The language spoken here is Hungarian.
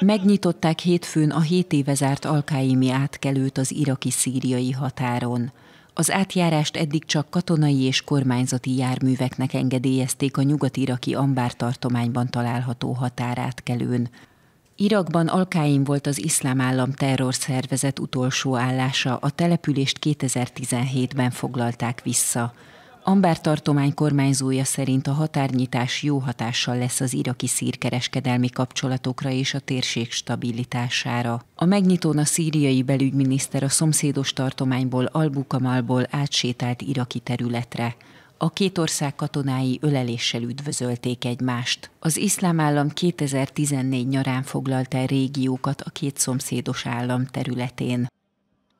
Megnyitották hétfőn a 7 éve zárt alkáimi átkelőt az iraki-szíriai határon. Az átjárást eddig csak katonai és kormányzati járműveknek engedélyezték a nyugat-iraki Ambár tartományban található határátkelőn. Irakban Alkáim volt az iszlám állam terrorszervezet utolsó állása, a települést 2017-ben foglalták vissza. Ambár tartomány kormányzója szerint a határnyitás jó hatással lesz az iraki szírkereskedelmi kapcsolatokra és a térség stabilitására. A megnyitón a szíriai belügyminiszter a szomszédos tartományból Albukamalból átsétált iraki területre. A két ország katonái öleléssel üdvözölték egymást. Az iszlám állam 2014 nyarán foglalt el régiókat a két szomszédos állam területén.